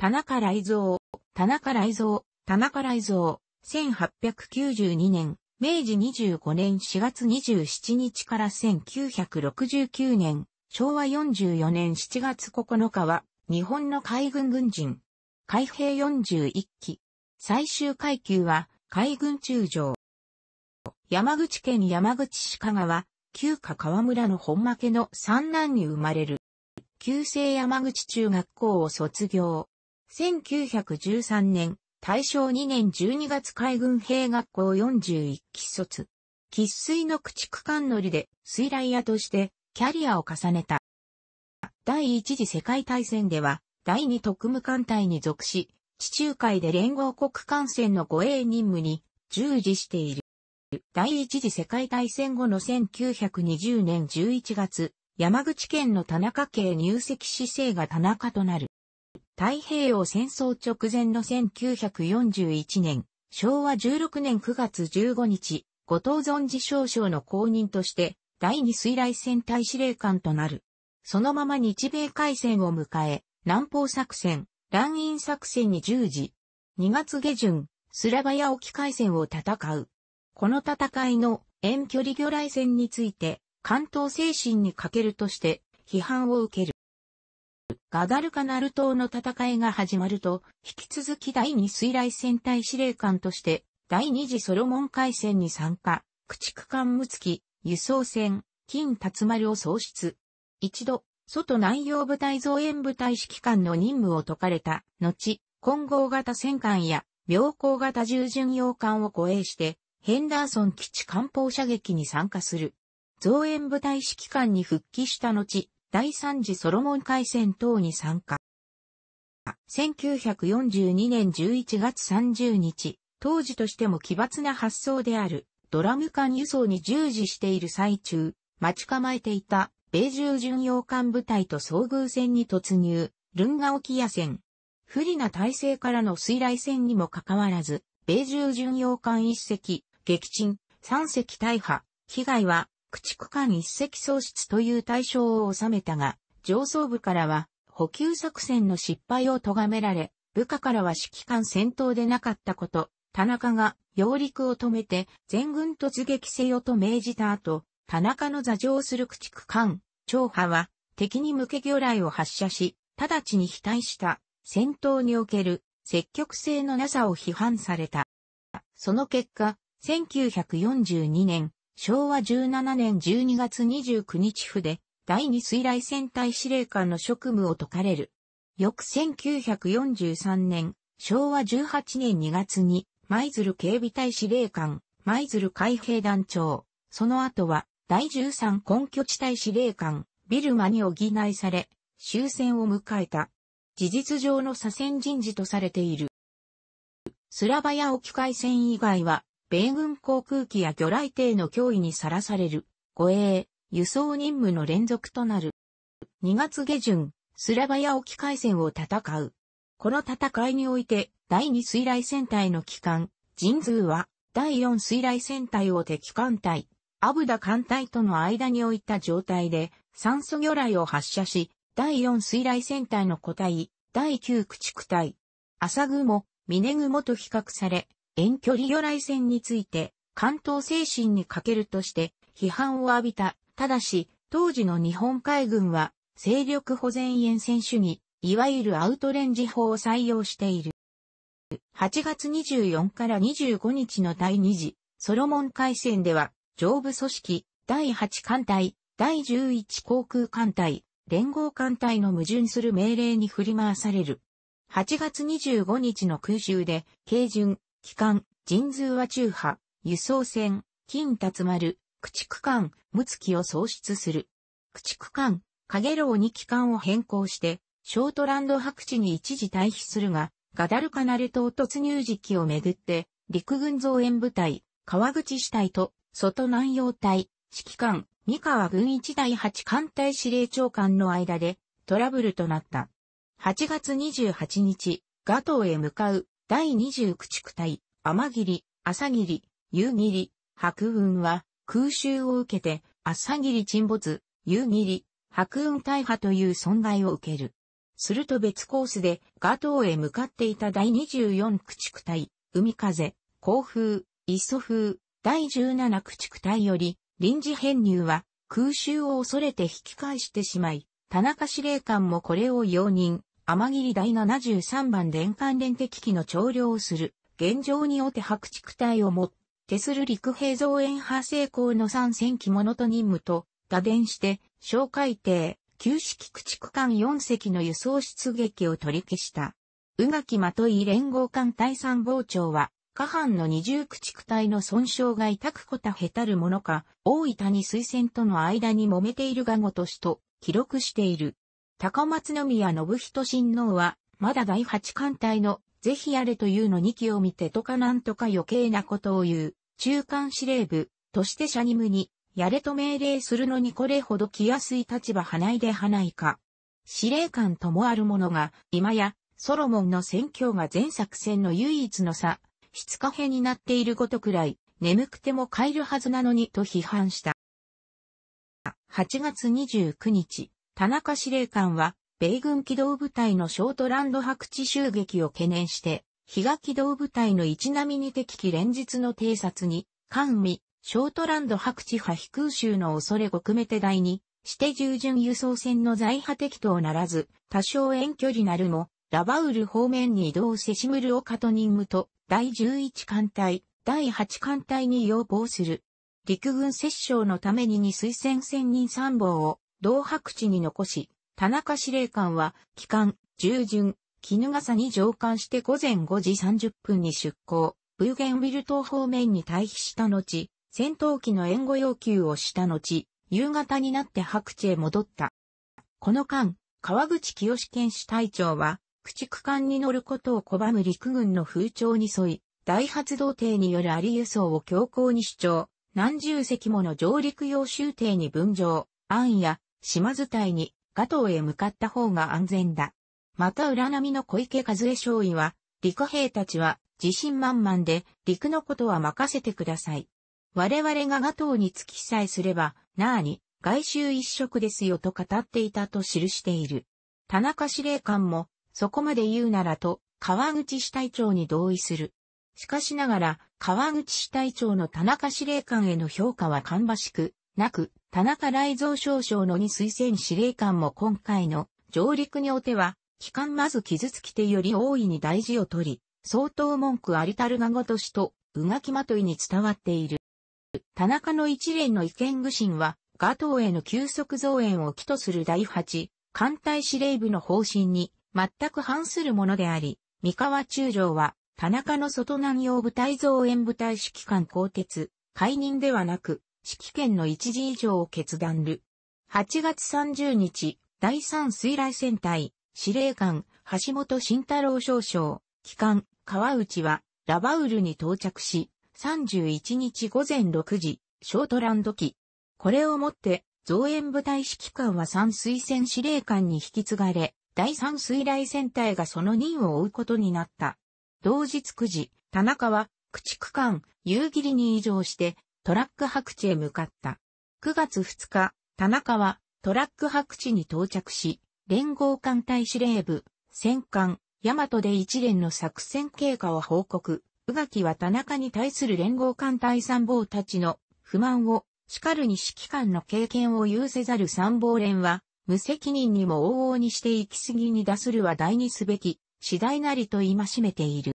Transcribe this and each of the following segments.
田中雷蔵、田中雷蔵、田中雷蔵、1892年、明治25年4月27日から1969年、昭和44年7月9日は、日本の海軍軍人。海兵41期。最終階級は、海軍中将。山口県山口市香川、旧家川村の本負けの三男に生まれる。旧制山口中学校を卒業。1913年、大正2年12月海軍兵学校41期卒。喫水の駆逐艦乗りで水雷屋としてキャリアを重ねた。第一次世界大戦では第二特務艦隊に属し、地中海で連合国艦船の護衛任務に従事している。第一次世界大戦後の1920年11月、山口県の田中家入籍姿勢が田中となる。太平洋戦争直前の1941年、昭和16年9月15日、後藤存治少将の後任として、第二水雷戦隊司令官となる。そのまま日米海戦を迎え、南方作戦、乱印作戦に従事。2月下旬、スラバヤ沖海戦を戦う。この戦いの遠距離魚雷戦について、関東精神に欠けるとして批判を受ける。ガダルカナル島の戦いが始まると、引き続き第二水雷戦隊司令官として、第二次ソロモン海戦に参加、駆逐艦無月、輸送船、金辰丸を創出。一度、外南洋部隊増援部隊指揮官の任務を解かれた、後、混合型戦艦や、秒光型従巡洋艦を護衛して、ヘンダーソン基地艦砲射撃に参加する。増援部隊指揮官に復帰した後、第三次ソロモン海戦等に参加。1942年11月30日、当時としても奇抜な発想である、ドラム艦輸送に従事している最中、待ち構えていた、米中巡洋艦部隊と遭遇戦に突入、ルンガ沖野戦。不利な体制からの水雷戦にもかかわらず、米中巡洋艦一隻、撃沈、三隻大破、被害は駆逐艦一隻喪失という対象を収めたが、上層部からは補給作戦の失敗を咎められ、部下からは指揮官戦闘でなかったこと、田中が揚陸を止めて全軍突撃せよと命じた後、田中の座上する駆逐艦、長波は敵に向け魚雷を発射し、直ちに非対した戦闘における積極性のなさを批判された。その結果、1942年、昭和17年12月29日府で、第二水雷戦隊司令官の職務を解かれる。翌1943年、昭和18年2月に、舞鶴警備隊司令官、舞鶴海兵団長、その後は、第13根拠地隊司令官、ビルマに補いされ、終戦を迎えた。事実上の左遷人事とされている。スラバヤ沖海戦以外は、米軍航空機や魚雷艇の脅威にさらされる、護衛、輸送任務の連続となる。2月下旬、スラバヤ沖海戦を戦う。この戦いにおいて、第2水雷戦隊の機関、神通は、第4水雷戦隊を敵艦隊、アブダ艦隊との間に置いた状態で、酸素魚雷を発射し、第4水雷戦隊の個体、第9駆逐隊、朝雲、峰雲と比較され、遠距離魚雷戦について関東精神に欠けるとして批判を浴びた。ただし、当時の日本海軍は勢力保全沿線主義、いわゆるアウトレンジ法を採用している。8月24から25日の第2次ソロモン海戦では、上部組織、第8艦隊、第11航空艦隊、連合艦隊の矛盾する命令に振り回される。8月25日の空襲で、軽巡、機関、神通は中波、輸送船、金達丸、駆逐艦、六月を喪失する。駆逐艦、影楼に機関を変更して、ショートランド白地に一時退避するが、ガダルカナル島突入時期をめぐって、陸軍増援部隊、川口支隊と、外南洋隊、指揮官、三河軍一第八艦隊司令長官の間で、トラブルとなった。8月28日、ガトーへ向かう第2 0駆逐隊、天霧、朝霧、夕霧、白雲は空襲を受けて朝霧沈没、夕霧、白雲大破という損害を受ける。すると別コースでガトーへ向かっていた第24駆逐隊、海風、航風、磯風、第17駆逐隊より臨時編入は空襲を恐れて引き返してしまい、田中司令官もこれを容認、天霧第73番電関連敵機の調量をする、現状におて白畜隊をもって、する陸兵増援派成功の3戦機ものと任務と、打電して、小海底、旧式駆逐艦4隻の輸送出撃を取り消した。宇垣まとい連合艦隊参謀長は、下半の二重駆逐隊の損傷が痛くこたへたるものか、大分に推薦との間に揉めているがごとしと、記録している。高松宮信人親王は、まだ第八艦隊の、ぜひやれというの2期を見てとかなんとか余計なことを言う、中間司令部、としてシャニムに、やれと命令するのにこれほど来やすい立場はないではないか。司令官ともあるものが、今や、ソロモンの戦況が全作戦の唯一の差、質化変になっていることくらい、眠くても帰るはずなのにと批判した。8月29日、田中司令官は、米軍機動部隊のショートランド白地襲撃を懸念して、比嘉機動部隊の一並に敵機連日の偵察に、官民、ショートランド白地派飛空襲の恐れ極めて大に、して従順輸送船の在派敵とならず、多少遠距離なるも、ラバウル方面に移動セシムルオカトニングと、第11艦隊、第8艦隊に要望する。陸軍摂政のために二推薦船人参謀を同白地に残し、田中司令官は、帰還、従順、絹笠に上官して午前5時30分に出港、ブーゲンウィル島方面に退避した後、戦闘機の援護要求をした後、夕方になって白地へ戻った。この間、川口清県主隊長は、駆逐艦に乗ることを拒む陸軍の風潮に沿い、大発動艇によるアリ輸送を強行に主張、何十隻もの上陸用集艇に分譲、暗夜、島伝いに、ガトへ向かった方が安全だ。また裏波の小池和江少尉は、陸兵たちは自信満々で陸のことは任せてください。我々がガトに付きさえすれば、なあに、外周一色ですよと語っていたと記している。田中司令官も、そこまで言うならと、川口支隊長に同意する。しかしながら、川口支隊長の田中司令官への評価は芳しく、なく、田中雷蔵少将の二推薦司令官も今回の上陸におては、機関まず傷つきてより大いに大事を取り、相当文句ありたるがごとしと、うがきまといに伝わっている。田中の一連の意見具心は、ガトーへの急速増援を起とする第八、艦隊司令部の方針に全く反するものであり、三河中将は、田中の外南洋部隊増援部隊指揮官更迭、解任ではなく、棄権の一時以上を決断る。8月30日、第三水雷戦隊、司令官、橋本慎太郎少将、機関、川内は、ラバウルに到着し、31日午前6時、ショートランド機。これをもって、増援部隊指揮官は三水戦司令官に引き継がれ、第三水雷戦隊がその任を追うことになった。同日9時、田中は、駆逐艦、夕霧に移乗して、トラック白地へ向かった。9月2日、田中はトラック白地に到着し、連合艦隊司令部、戦艦、大和で一連の作戦経過を報告。宇垣は田中に対する連合艦隊参謀たちの不満を、しかるに指揮官の経験を有せざる参謀連は、無責任にも往々にして行き過ぎに出するは題にすべき、次第なりと今しめている。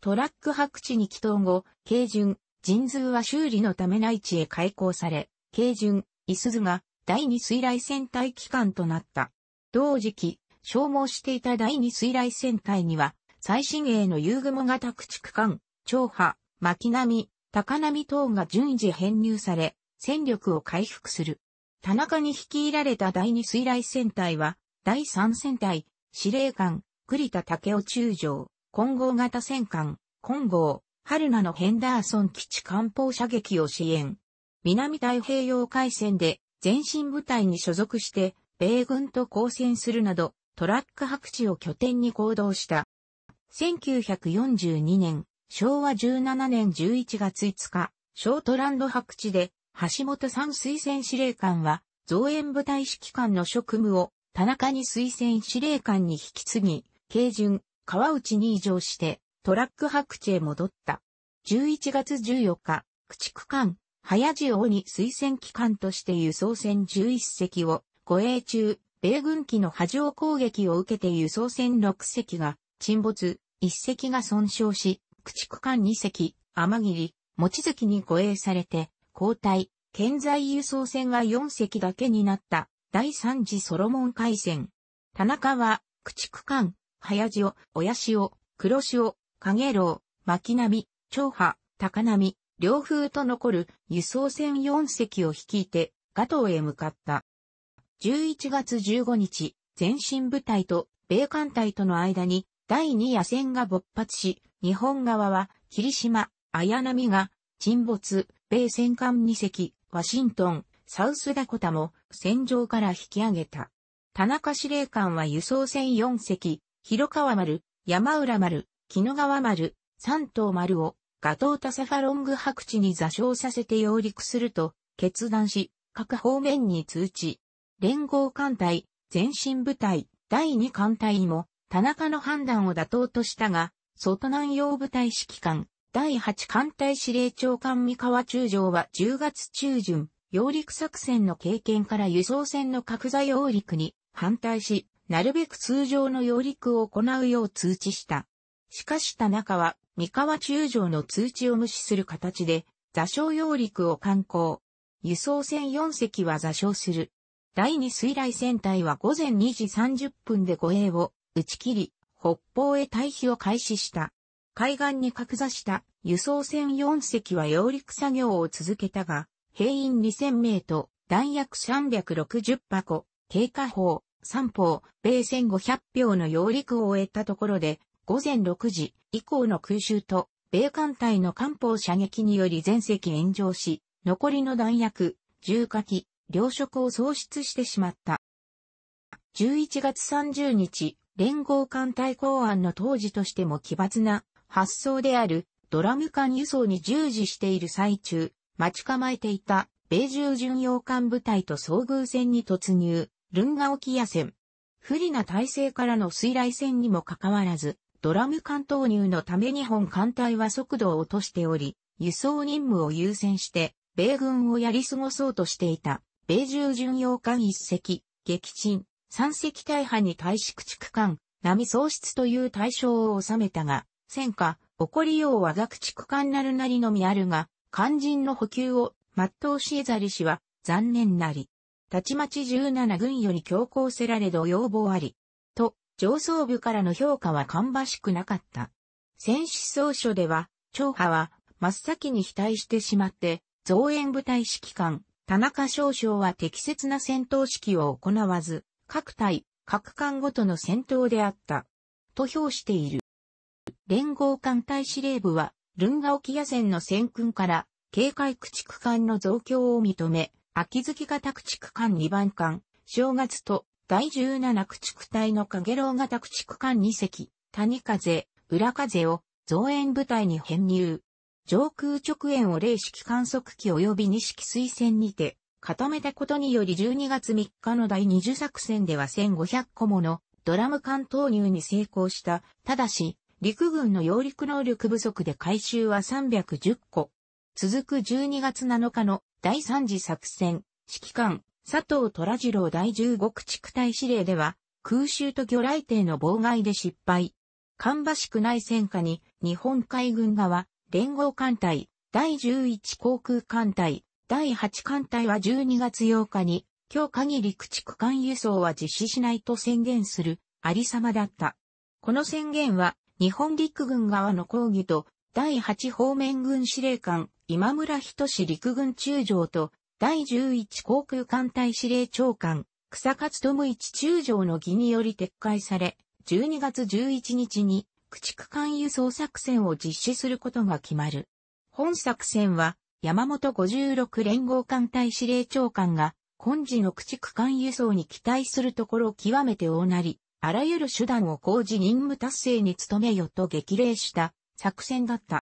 トラック白地に帰投後、軽巡、神通は修理のため内地へ開港され、軽順、伊鈴が第二水雷戦隊機関となった。同時期、消耗していた第二水雷戦隊には、最新鋭の遊雲型駆逐艦、長波、巻波、高波等が順次編入され、戦力を回復する。田中に率いられた第二水雷戦隊は、第三戦隊、司令官、栗田武雄中将、混合型戦艦、混合、春名のヘンダーソン基地艦砲射撃を支援。南太平洋海戦で前進部隊に所属して米軍と交戦するなどトラック白地を拠点に行動した。1942年、昭和17年11月5日、ショートランド白地で橋本さん推薦司令官は増援部隊指揮官の職務を田中に推薦司令官に引き継ぎ、軽巡、川内に移乗して、トラック白地へ戻った。11月14日、駆逐艦、早地王に推薦機関として輸送船11隻を、護衛中、米軍機の波状攻撃を受けて輸送船6隻が沈没、1隻が損傷し、駆逐艦2隻、天霧、餅月に護衛されて、交代、健在輸送船が4隻だけになった第3次ソロモン海戦。田中は、駆逐艦、早塩、親塩、黒潮、影楼、巻波、長波、高波、両風と残る輸送船4隻を率いて、ガトーへ向かった。11月15日、前進部隊と米艦隊との間に第2野戦が勃発し、日本側は霧島、綾波が沈没、米戦艦2隻、ワシントン、サウスダコタも戦場から引き上げた。田中司令官は輸送船4隻、広川丸、山浦丸、鬼怒川丸、三頭丸を、ガトータセファロング白地に座礁させて揚陸すると、決断し、各方面に通知。連合艦隊、前進部隊、第2艦隊も、田中の判断を妥当としたが、外南洋部隊指揮官、第8艦隊司令長官三河中将は10月中旬、揚陸作戦の経験から輸送船の角座揚陸に反対し、なるべく通常の揚陸を行うよう通知した。しかし田中は、三河中将の通知を無視する形で、座礁揚陸を観光。輸送船4隻は座礁する。第2水雷船隊は午前2時30分で護衛を打ち切り、北方へ退避を開始した。海岸に格座した輸送船4隻は揚陸作業を続けたが、兵員2000名と弾薬360箱、経過砲、三砲、米1500票の揚陸を終えたところで、午前6時以降の空襲と、米艦隊の艦砲射撃により全隻炎上し、残りの弾薬、重火器、糧食を喪失してしまった。11月30日、連合艦隊公安の当時としても奇抜な発想であるドラム艦輸送に従事している最中、待ち構えていた米中巡洋艦部隊と遭遇戦に突入、ルンガ沖野戦。不利な体制からの水雷戦にもかかわらず、ドラム艦投入のため日本艦隊は速度を落としており、輸送任務を優先して、米軍をやり過ごそうとしていた、米中巡洋艦一隻、撃沈、三隻大破に対し駆逐艦、波喪失という対象を収めたが、戦火、起こりようはが駆逐艦なるなりのみあるが、肝心の補給を、全うしえざりしは、残念なり。たちまち17軍より強行せられど要望あり、上層部からの評価は芳しくなかった。戦死総書では、長派は真っ先に被隊してしまって、増援部隊指揮官、田中少将は適切な戦闘指揮を行わず、各隊、各艦ごとの戦闘であった。と評している。連合艦隊司令部は、ルンガ沖野戦の戦訓から、警戒駆逐艦の増強を認め、秋月型駆逐艦2番艦、正月と第17駆逐隊の影楼型駆逐艦2隻、谷風、裏風を増援部隊に編入。上空直縁を零式観測機及び二式水戦にて固めたことにより12月3日の第20作戦では1500個ものドラム艦投入に成功した。ただし、陸軍の揚陸能力不足で回収は310個。続く12月7日の第3次作戦、指揮官、佐藤虎次郎第十五駆逐隊司令では、空襲と魚雷艇の妨害で失敗。芳しくない戦火に、日本海軍側、連合艦隊、第11航空艦隊、第8艦隊は12月8日に、今日限り駆逐艦輸送は実施しないと宣言する、ありさまだった。この宣言は、日本陸軍側の抗議と、第8方面軍司令官、今村人志陸軍中将と、第11航空艦隊司令長官、草勝智一中将の義により撤回され、12月11日に駆逐艦輸送作戦を実施することが決まる。本作戦は、山本56連合艦隊司令長官が、今時の駆逐艦輸送に期待するところを極めて大なり、あらゆる手段を講じ任務達成に努めよと激励した作戦だった。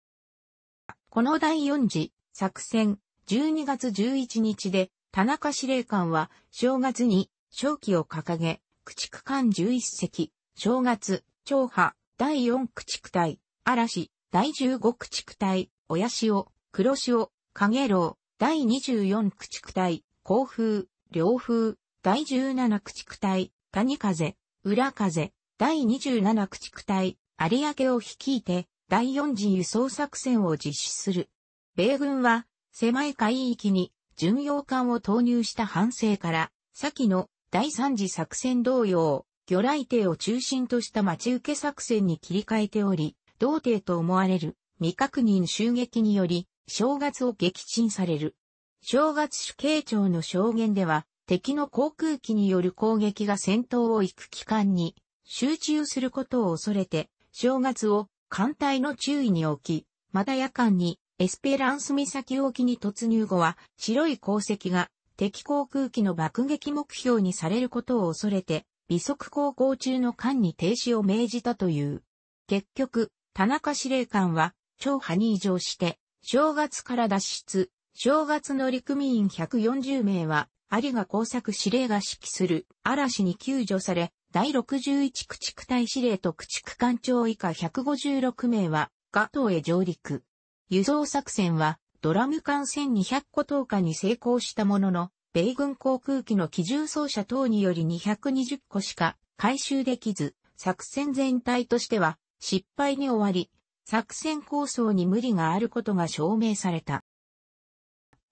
この第4次作戦12月11日で、田中司令官は、正月に、正旗を掲げ、駆逐艦11隻、正月、長波、第4駆逐隊、嵐、第15駆逐隊、親潮、黒潮、影楼、第24駆逐隊、甲風、両風、第17駆逐隊、谷風、裏風、第27駆逐隊、有明を率いて、第4次輸送作戦を実施する。米軍は、狭い海域に巡洋艦を投入した反省から、先の第三次作戦同様、魚雷艇を中心とした待ち受け作戦に切り替えており、同艇と思われる未確認襲撃により、正月を撃沈される。正月主警庁の証言では、敵の航空機による攻撃が戦闘を行く期間に集中することを恐れて、正月を艦隊の注意に置き、また夜間にエスペランス岬沖に突入後は、白い鉱石が敵航空機の爆撃目標にされることを恐れて、微速航行中の艦に停止を命じたという。結局、田中司令官は、超波に異常して、正月から脱出、正月の陸民員140名は、有賀工作司令が指揮する嵐に救助され、第61駆逐隊司令と駆逐艦長以下156名は、ガトーへ上陸。輸送作戦はドラム艦1200個投下に成功したものの、米軍航空機の機銃装車等により220個しか回収できず、作戦全体としては失敗に終わり、作戦構想に無理があることが証明された。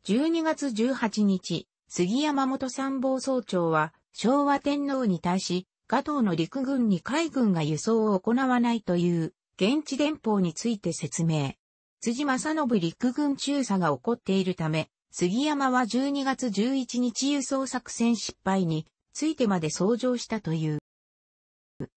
12月18日、杉山元参謀総長は昭和天皇に対し、加藤の陸軍に海軍が輸送を行わないという現地電報について説明。辻正信陸軍中佐が起こっているため、杉山は12月11日輸送作戦失敗についてまで相乗したという。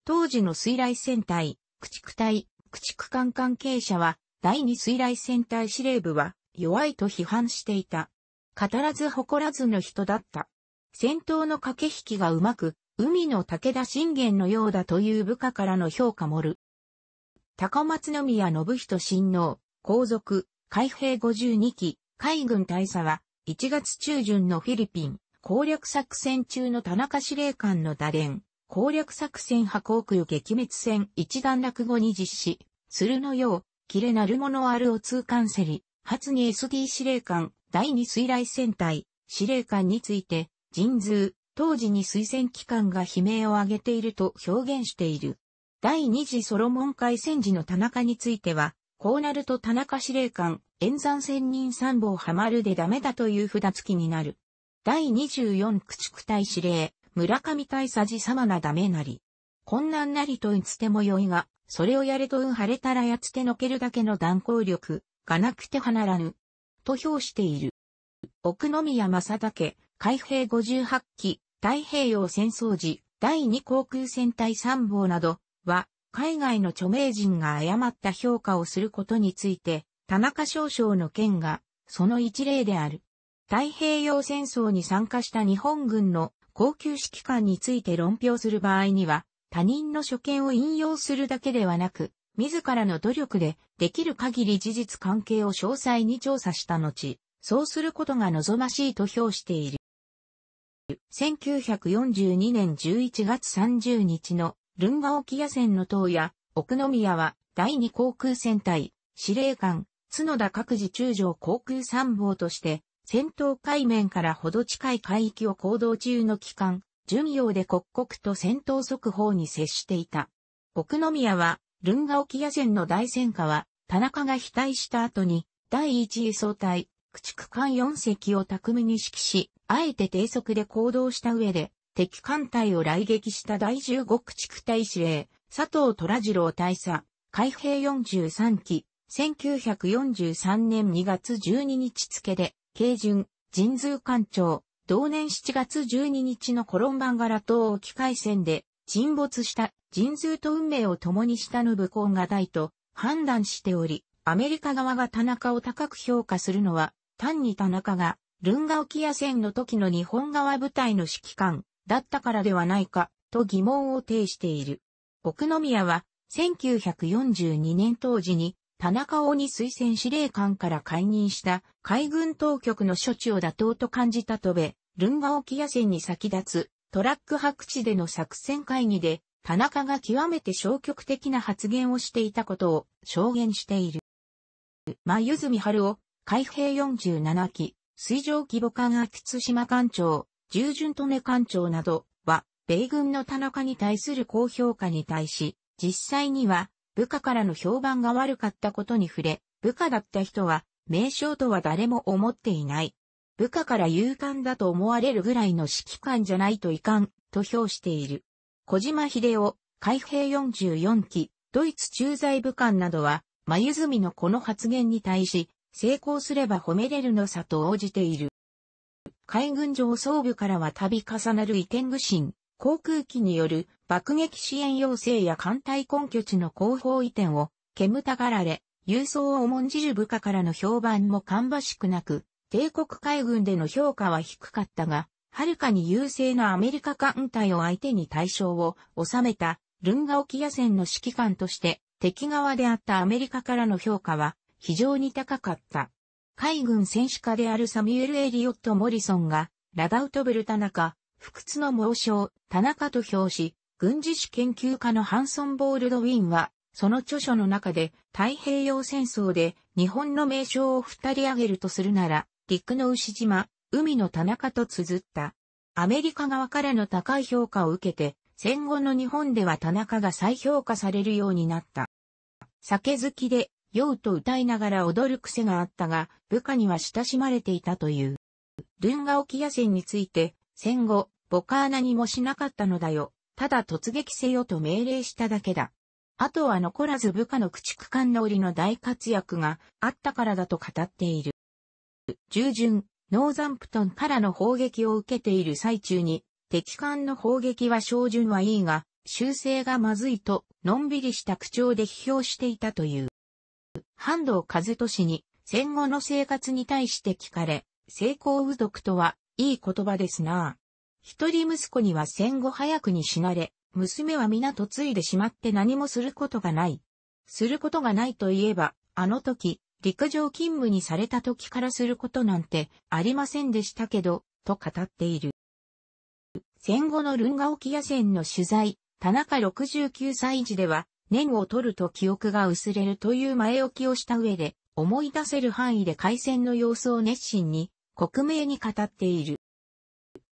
当時の水雷戦隊、駆逐隊、駆逐艦関係者は、第二水雷戦隊司令部は弱いと批判していた。語らず誇らずの人だった。戦闘の駆け引きがうまく、海の武田信玄のようだという部下からの評価もる。高松宮信人親王、皇族、海兵52機、海軍大佐は、1月中旬のフィリピン、攻略作戦中の田中司令官の打連、攻略作戦破航空撃滅戦一段落後に実施、するのよう、切れなるものあるを通関せり、初に SD 司令官、第2水雷戦隊、司令官について、人数、当時に推薦機関が悲鳴を上げていると表現している。第二次ソロモン海戦時の田中については、こうなると田中司令官、演山千人参謀ハマるでダメだという札付きになる。第24駆逐隊司令、村上大佐治様なダメなり。困難なりといつてもよいが、それをやれとうん晴れたらやつてのけるだけの断行力、がなくてはならぬ。と評している。奥宮正武、海兵58期、太平洋戦争時、第2航空戦隊参謀など、は、海外の著名人が誤った評価をすることについて、田中少将の件が、その一例である。太平洋戦争に参加した日本軍の高級指揮官について論評する場合には、他人の所見を引用するだけではなく、自らの努力でできる限り事実関係を詳細に調査した後、そうすることが望ましいと評している。1942年11月30日のルンガ沖野戦の塔や、奥宮は、第二航空戦隊、司令官、角田各自中将航空参謀として、戦闘海面からほど近い海域を行動中の機関、巡洋で刻々と戦闘速報に接していた。奥宮は、ルンガ沖野戦の大戦火は、田中が被隊した後に、第一位総隊、駆逐艦4隻を巧みに指揮し、あえて低速で行動した上で、敵艦隊を来撃した第十五駆逐隊司令、佐藤虎次郎大佐、海兵43期、1943年2月12日付で、慶順、神通艦長、同年7月12日のコロンバンガラ島沖海戦で、沈没した神通と運命を共にしたの武功が大と判断しており、アメリカ側が田中を高く評価するのは、単に田中が、ルンガ沖野戦の時の日本側部隊の指揮官、だったからではないか、と疑問を呈している。奥宮は、1942年当時に、田中尾に推薦司令官から解任した海軍当局の処置を妥当と感じたとべ、ルンガ沖野戦に先立つトラック白地での作戦会議で、田中が極めて消極的な発言をしていたことを証言している。真由泉春夫、海兵47機、水上規模艦秋津島艦長、従順とね艦長などは、米軍の田中に対する高評価に対し、実際には部下からの評判が悪かったことに触れ、部下だった人は名称とは誰も思っていない。部下から勇敢だと思われるぐらいの指揮官じゃないといかん、と評している。小島秀夫、海兵44期、ドイツ駐在部官などは、眉積のこの発言に対し、成功すれば褒めれるのさと応じている。海軍上層部からは度重なる移転具心、航空機による爆撃支援要請や艦隊根拠地の後方移転を煙たがられ、郵送を重んじる部下からの評判も芳しくなく、帝国海軍での評価は低かったが、はるかに優勢なアメリカ艦隊を相手に対象を収めた、ルンガ沖野戦の指揮官として、敵側であったアメリカからの評価は非常に高かった。海軍戦士家であるサミュエル・エリオット・モリソンが、ラダウト・ブル・田中、不屈の猛将、田中と表し、軍事史研究家のハンソン・ボールドウィンは、その著書の中で、太平洋戦争で日本の名称を二人挙げるとするなら、陸の牛島、海の田中と綴った。アメリカ側からの高い評価を受けて、戦後の日本では田中が再評価されるようになった。酒好きで酔うと歌いながら踊る癖があったが、部下には親しまれていたという。ルンガ沖野戦について、戦後、ボカーナにもしなかったのだよ。ただ突撃せよと命令しただけだ。あとは残らず部下の駆逐艦の折の大活躍があったからだと語っている。従順、ノーザンプトンからの砲撃を受けている最中に、敵艦の砲撃は照準はいいが、修正がまずいと、のんびりした口調で批評していたという。半藤和俊に戦後の生活に対して聞かれ、成功うどくとは、いい言葉ですなぁ。一人息子には戦後早くに死なれ、娘は皆嫁いでしまって何もすることがない。することがないといえば、あの時、陸上勤務にされた時からすることなんてありませんでしたけど、と語っている。戦後のルンガ沖野戦の取材、田中69歳時では、年を取ると記憶が薄れるという前置きをした上で、思い出せる範囲で海戦の様子を熱心に、克明に語っている。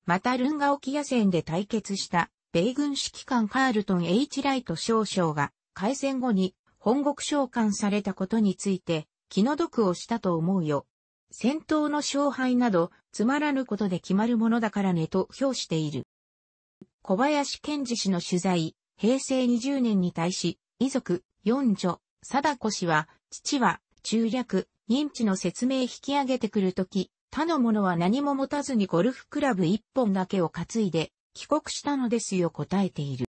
またルンガ沖野戦で対決した、米軍指揮官カールトン・ H・ ライト少将が、海戦後に本国召喚されたことについて、気の毒をしたと思うよ。戦闘の勝敗など、つまらぬことで決まるものだからねと評している。小林健二氏の取材、平成20年に対し、遺族、四女、貞子氏は、父は、中略、認知の説明引き上げてくるとき、他の者は何も持たずにゴルフクラブ一本だけを担いで、帰国したのですよ答えている。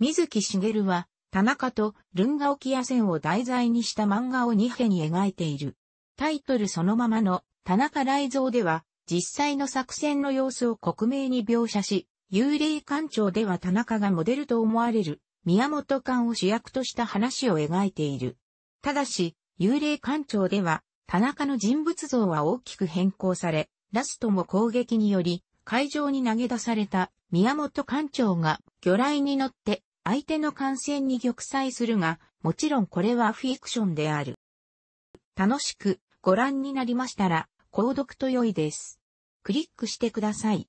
水木しげるは、田中とルンガ沖野戦を題材にした漫画を二編に描いている。タイトルそのままの田中雷蔵では、実際の作戦の様子を克明に描写し、幽霊館長では田中がモデルと思われる宮本館を主役とした話を描いている。ただし、幽霊館長では、田中の人物像は大きく変更され、ラストも攻撃により、会場に投げ出された宮本館長が魚雷に乗って相手の艦船に玉砕するが、もちろんこれはフィクションである。楽しくご覧になりましたら、購読と良いです。クリックしてください。